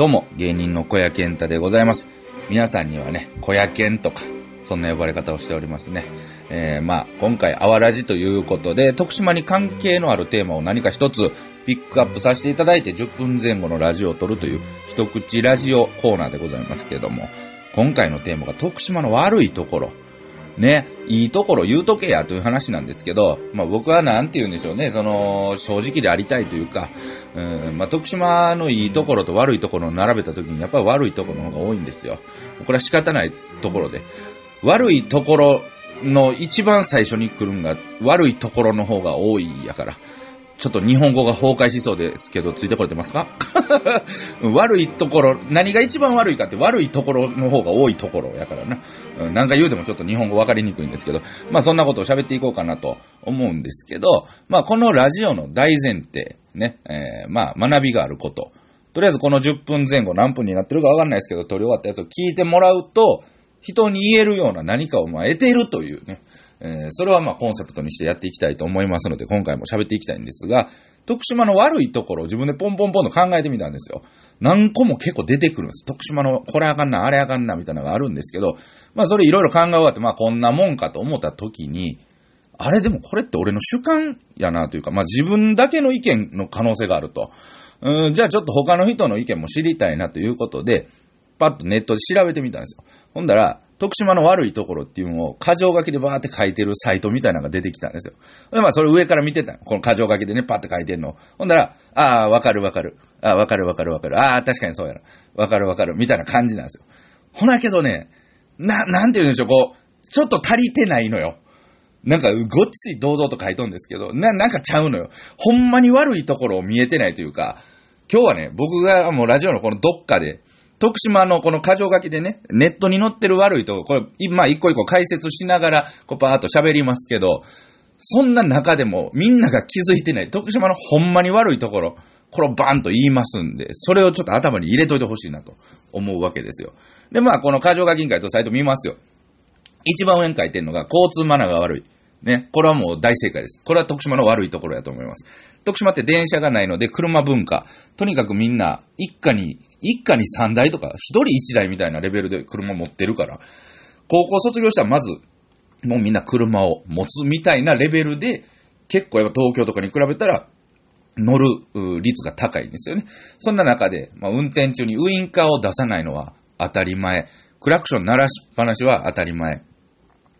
どうも、芸人の小屋健太でございます。皆さんにはね、小屋健とか、そんな呼ばれ方をしておりますね。えー、まあ、今回、あわらじということで、徳島に関係のあるテーマを何か一つピックアップさせていただいて、10分前後のラジオを撮るという、一口ラジオコーナーでございますけれども、今回のテーマが徳島の悪いところ。ね、いいところ言うとけやという話なんですけど、まあ僕はなんて言うんでしょうね、その、正直でありたいというか、うん、まあ徳島のいいところと悪いところを並べた時にやっぱり悪いところの方が多いんですよ。これは仕方ないところで。悪いところの一番最初に来るんが悪いところの方が多いやから。ちょっと日本語が崩壊しそうですけど、ついてこれてますか 悪いところ、何が一番悪いかって悪いところの方が多いところやからな。うん、なんか言うてもちょっと日本語わかりにくいんですけど、まあそんなことを喋っていこうかなと思うんですけど、まあこのラジオの大前提、ね、えー、まあ学びがあること。とりあえずこの10分前後何分になってるかわかんないですけど、撮り終わったやつを聞いてもらうと、人に言えるような何かをまあ得ているというね、えー、それはまあコンセプトにしてやっていきたいと思いますので、今回も喋っていきたいんですが、徳島の悪いところを自分でポンポンポンと考えてみたんですよ。何個も結構出てくるんです。徳島のこれあかんな、あれあかんな、みたいなのがあるんですけど、まあそれいろいろ考え終わって、まあこんなもんかと思った時に、あれでもこれって俺の主観やなというか、まあ自分だけの意見の可能性があると。うん、じゃあちょっと他の人の意見も知りたいなということで、パッとネットで調べてみたんですよ。ほんだら、徳島の悪いところっていうのを、過剰書きでバーって書いてるサイトみたいなのが出てきたんですよ。で、まあ、それ上から見てたこの過剰書きでね、パって書いてんの。ほんだら、ああ、わかるわかる。ああ、わかるわかるわかる。ああ、確かにそうやな。わかるわかる。みたいな感じなんですよ。ほなけどね、な、なんて言うんでしょう、こう、ちょっと足りてないのよ。なんか、ごっつい堂々と書いとんですけど、な、なんかちゃうのよ。ほんまに悪いところを見えてないというか、今日はね、僕がもうラジオのこのどっかで、徳島のこの過剰書きでね、ネットに載ってる悪いとこ、これ、まあ一個一個解説しながら、こうパーっと喋りますけど、そんな中でもみんなが気づいてない、徳島のほんまに悪いところ、これをバーンと言いますんで、それをちょっと頭に入れといてほしいなと思うわけですよ。で、まあこの過剰書き委員会とサイト見ますよ。一番上に書いてるのが、交通マナーが悪い。ね。これはもう大正解です。これは徳島の悪いところやと思います。徳島って電車がないので車文化。とにかくみんな一家に、一家に3台とか、一人1台みたいなレベルで車持ってるから、高校卒業したらまず、もうみんな車を持つみたいなレベルで、結構やっぱ東京とかに比べたら、乗る率が高いんですよね。そんな中で、まあ、運転中にウインカーを出さないのは当たり前。クラクション鳴らしっぱなしは当たり前。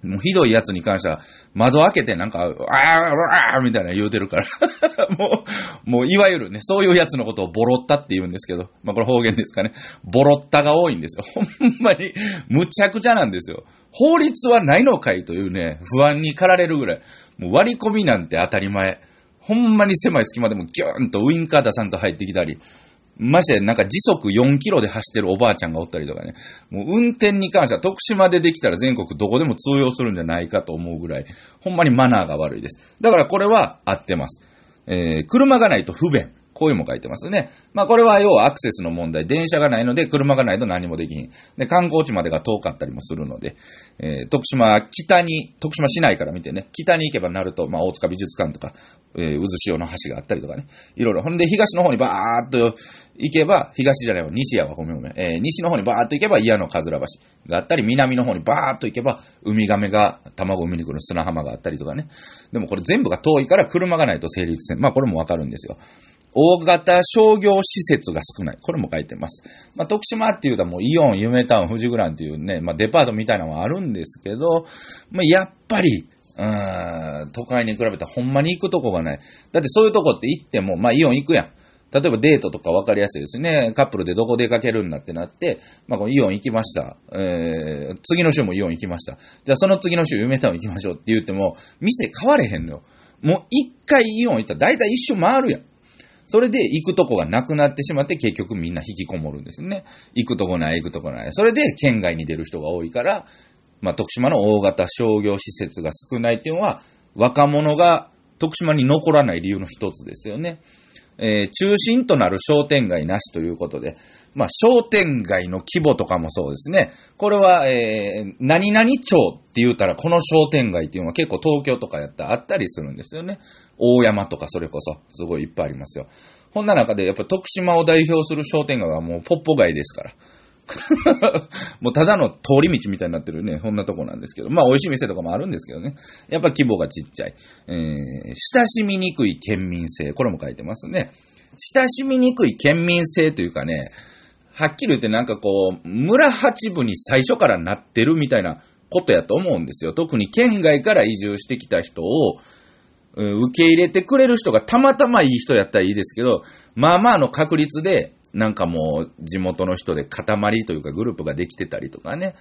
もうひどいやつに関しては、窓開けてなんか、あー、あー、みたいな言うてるから もう、もういわゆるね、そういうやつのことをボロったって言うんですけど、まあこれ方言ですかね。ボロッタが多いんですよ。ほんまに、むちゃくちゃなんですよ。法律はないのかいというね、不安に駆られるぐらい。もう割り込みなんて当たり前。ほんまに狭い隙間でもギューンとウインカー出さんと入ってきたり、まして、なんか時速4キロで走ってるおばあちゃんがおったりとかね。もう運転に関しては徳島でできたら全国どこでも通用するんじゃないかと思うぐらい、ほんまにマナーが悪いです。だからこれは合ってます。えー、車がないと不便。こういうも書いてますね。まあこれは要はアクセスの問題。電車がないので車がないと何もできひん。で、観光地までが遠かったりもするので、えー、徳島、北に、徳島市内から見てね、北に行けばなると、まあ大塚美術館とか、えー、渦潮の橋があったりとかね、いろいろ。ほんで東の方にバーっと行けば、東じゃないわ、西やわ、ごめんごめん。えー、西の方にバーっと行けば、矢のかずら橋があったり、南の方にバーっと行けば、ウミガメが卵を産みに来る砂浜があったりとかね。でもこれ全部が遠いから車がないと成立せん。まあこれもわかるんですよ。大型商業施設が少ない。これも書いてます。まあ、徳島っていうともうイオン、ユメタウン、富士グランっていうね、まあ、デパートみたいなのはあるんですけど、まあ、やっぱり、うん、都会に比べたらほんまに行くとこがない。だってそういうとこって行っても、まあ、イオン行くやん。例えばデートとか分かりやすいですね。カップルでどこ出かけるんだってなって、まあ、このイオン行きました。えー、次の週もイオン行きました。じゃあその次の週、ユメタウン行きましょうって言っても、店変われへんのよ。もう一回イオン行ったら大体一周回るやん。それで行くとこがなくなってしまって、結局みんな引きこもるんですね。行くとこない、行くとこない。それで県外に出る人が多いから、まあ、徳島の大型商業施設が少ないっていうのは、若者が徳島に残らない理由の一つですよね。えー、中心となる商店街なしということで、まあ、商店街の規模とかもそうですね。これは、えー、何々町って言うたら、この商店街っていうのは結構東京とかやったらあったりするんですよね。大山とかそれこそ、すごいいっぱいありますよ。ほんな中で、やっぱ徳島を代表する商店街はもうポッポ街ですから。もうただの通り道みたいになってるね、こんなとこなんですけど。まあ美味しい店とかもあるんですけどね。やっぱ規模がちっちゃい。えー、親しみにくい県民性。これも書いてますね。親しみにくい県民性というかね、はっきり言ってなんかこう、村八部に最初からなってるみたいなことやと思うんですよ。特に県外から移住してきた人を、受け入れてくれる人がたまたまいい人やったらいいですけど、まあまあの確率で、なんかもう地元の人で塊というかグループができてたりとかね。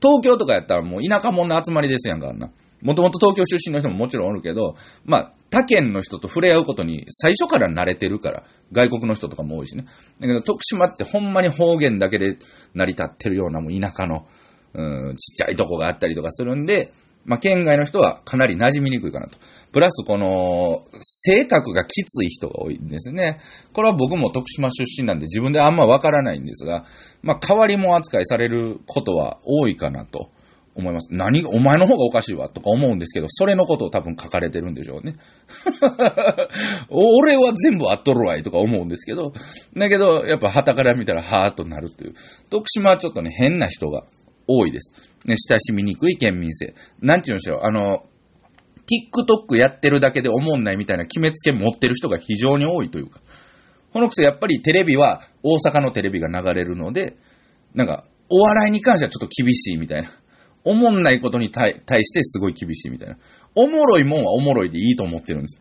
東京とかやったらもう田舎者の集まりですやんか、あんな。もともと東京出身の人ももちろんおるけど、まあ、他県の人と触れ合うことに最初から慣れてるから、外国の人とかも多いしね。だけど徳島ってほんまに方言だけで成り立ってるようなもう田舎の、うん、ちっちゃいとこがあったりとかするんで、まあ、県外の人はかなり馴染みにくいかなと。プラス、この、性格がきつい人が多いんですね。これは僕も徳島出身なんで自分であんまわからないんですが、まあ、わりも扱いされることは多いかなと思います。何が、お前の方がおかしいわとか思うんですけど、それのことを多分書かれてるんでしょうね。俺は全部あっとるわいとか思うんですけど、だけど、やっぱ旗から見たらはーっとなるという。徳島はちょっとね、変な人が多いです。ね、親しみにくい県民性。なんて言うんでしょう。あの、TikTok やってるだけで思んないみたいな決めつけ持ってる人が非常に多いというか。このくせやっぱりテレビは大阪のテレビが流れるので、なんか、お笑いに関してはちょっと厳しいみたいな。おもんないことに対してすごい厳しいみたいな。おもろいもんはおもろいでいいと思ってるんです。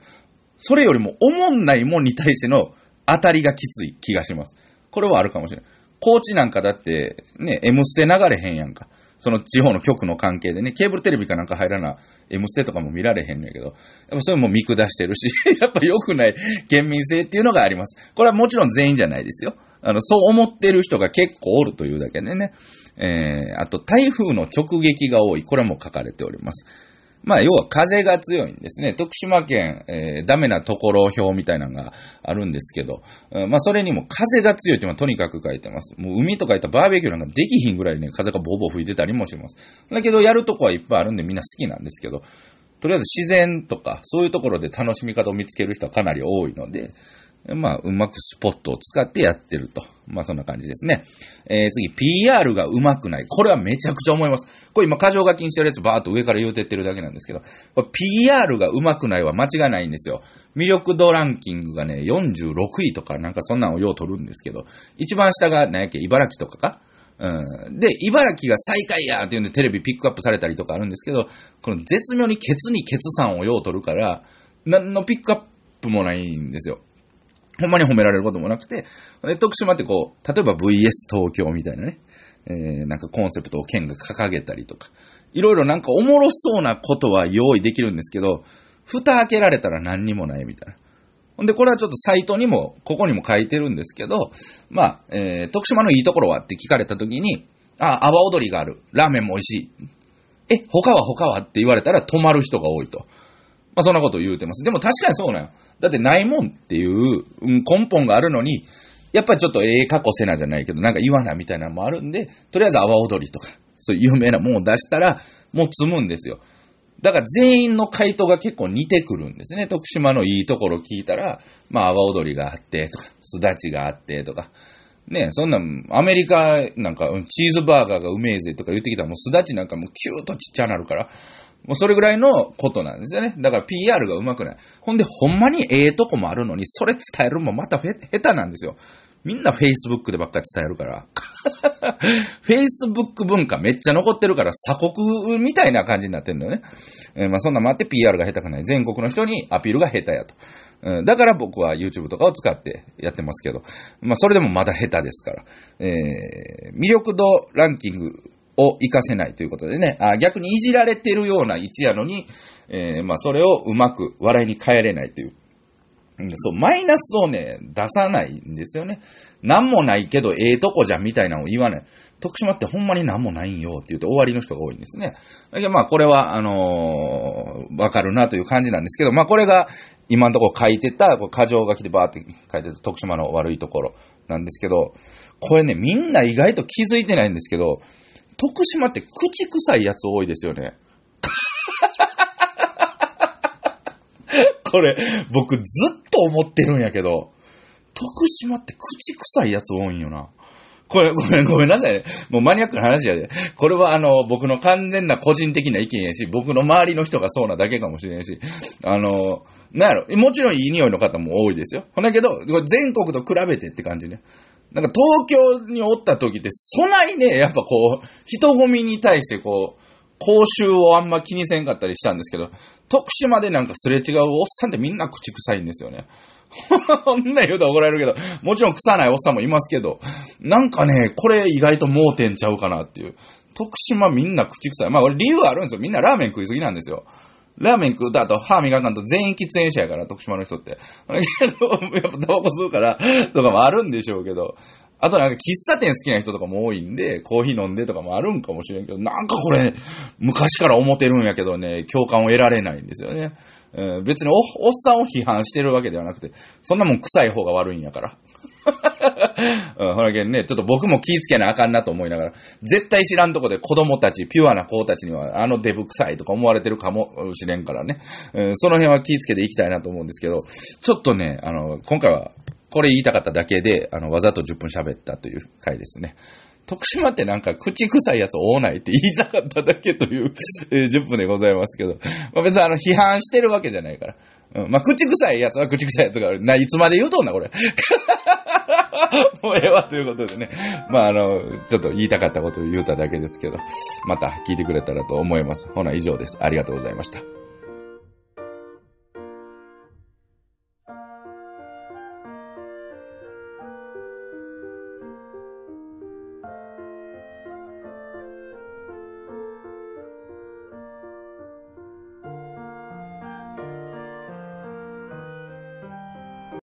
それよりもおもんないもんに対しての当たりがきつい気がします。これはあるかもしれない。高知なんかだって、ね、M ステ流れへんやんか。その地方の局の関係でね、ケーブルテレビかなんか入らな、M ステとかも見られへんのやけど、やっぱそれも見下してるし、やっぱ良くない県民性っていうのがあります。これはもちろん全員じゃないですよ。あの、そう思ってる人が結構おるというだけでね。えー、あと台風の直撃が多い。これも書かれております。まあ、要は風が強いんですね。徳島県、えー、ダメなところ表みたいなのがあるんですけど、うん、まあ、それにも風が強いっていうのはとにかく書いてます。もう海とかいったらバーベキューなんかできひんぐらいね、風がボーボー吹いてたりもします。だけど、やるとこはいっぱいあるんでみんな好きなんですけど、とりあえず自然とか、そういうところで楽しみ方を見つける人はかなり多いので、まあ、うまくスポットを使ってやってると。まあ、そんな感じですね。えー、次、PR がうまくない。これはめちゃくちゃ思います。これ今、過剰書きにしてるやつばーっと上から言うてってるだけなんですけど、PR がうまくないは間違いないんですよ。魅力度ランキングがね、46位とかなんかそんなんをよう取るんですけど、一番下が何やっけ、茨城とかかうん、で、茨城が最下位やっていうんでテレビピックアップされたりとかあるんですけど、この絶妙にケツにケツさんをよう取るから、何のピックアップもないんですよ。ほんまに褒められることもなくて、徳島ってこう、例えば VS 東京みたいなね、えー、なんかコンセプトを県が掲げたりとか、いろいろなんかおもろそうなことは用意できるんですけど、蓋開けられたら何にもないみたいな。ほんで、これはちょっとサイトにも、ここにも書いてるんですけど、まあ、えー、徳島のいいところはって聞かれた時に、あ、阿波踊りがある。ラーメンも美味しい。え、他は他はって言われたら止まる人が多いと。まあ、そんなことを言うてます。でも確かにそうなよ。だってないもんっていう、うん、根本があるのに、やっぱりちょっとええ過去せなじゃないけど、なんか言わなみたいなのもあるんで、とりあえず阿波踊りとか、そういう有名なもんを出したら、もう積むんですよ。だから全員の回答が結構似てくるんですね。徳島のいいところ聞いたら、まあ、阿波踊りがあってとか、すだちがあってとか、ねそんなん、アメリカなんか、チーズバーガーがうめえぜとか言ってきたら、もうすだちなんかもうキューとちっちゃなるから、もうそれぐらいのことなんですよね。だから PR が上手くない。ほんで、ほんまにええとこもあるのに、それ伝えるもまた下手なんですよ。みんな Facebook でばっかり伝えるから。Facebook 文化めっちゃ残ってるから鎖国みたいな感じになってるんだよね。えー、まあそんなもあって PR が下手くない。全国の人にアピールが下手やと。うん、だから僕は YouTube とかを使ってやってますけど。まあそれでもまだ下手ですから。えー、魅力度ランキングを活かせないということでね、あ逆にいじられてるような位置やのに、えー、まあ、それをうまく笑いに変えれないという。そう、マイナスをね、出さないんですよね。なんもないけど、ええとこじゃんみたいなのを言わない。徳島ってほんまになんもないんよって言うと終わりの人が多いんですね。だけどまあ、これは、あのわ、かるなという感じなんですけど、まあ、これが、今のところ書いてた、こう、過剰書きでバーって書いてた徳島の悪いところなんですけど、これね、みんな意外と気づいてないんですけど、徳島って口臭いやつ多いですよね。これ、僕ずっと思ってるんやけど、徳島って口臭いやつ多いんよな。これ、ごめん、ごめんなさいね。もうマニアックな話やで。これはあの、僕の完全な個人的な意見やし、僕の周りの人がそうなだけかもしれんし、あの、なんやろ、もちろんいい匂いの方も多いですよ。ほんだけど、全国と比べてって感じね。なんか東京におった時って、そないね、やっぱこう、人混みに対してこう、口臭をあんま気にせんかったりしたんですけど、徳島でなんかすれ違うおっさんってみんな口臭いんですよね。ほんな言うと怒られるけど、もちろん臭ないおっさんもいますけど、なんかね、これ意外と盲点ちゃうかなっていう。徳島みんな口臭い。まあ俺理由はあるんですよ。みんなラーメン食いすぎなんですよ。ラーメン食うた後、歯磨かんと全員喫煙者やから、徳島の人って。ど、やっぱタバコ吸うから、とかもあるんでしょうけど。あとなんか喫茶店好きな人とかも多いんで、コーヒー飲んでとかもあるんかもしれんけど、なんかこれ、昔から思ってるんやけどね、共感を得られないんですよね。えー、別にお、おっさんを批判してるわけではなくて、そんなもん臭い方が悪いんやから。うん、ほらけんね、ちょっと僕も気ぃつけなあかんなと思いながら、絶対知らんとこで子供たち、ピュアな子たちには、あのデブ臭いとか思われてるかもしれんからね、うん、その辺は気ぃつけていきたいなと思うんですけど、ちょっとね、あの、今回は、これ言いたかっただけで、あの、わざと10分喋ったという回ですね。徳島ってなんか口臭いやつ多ないって言いたかっただけという、え10分でございますけど。まあ、別にあの、批判してるわけじゃないから。うん。まあ、口臭いやつは口臭いやつがある。な、いつまで言うとんな、これ。もうええわ、ということでね。まあ、あの、ちょっと言いたかったことを言うただけですけど、また聞いてくれたらと思います。ほな、以上です。ありがとうございました。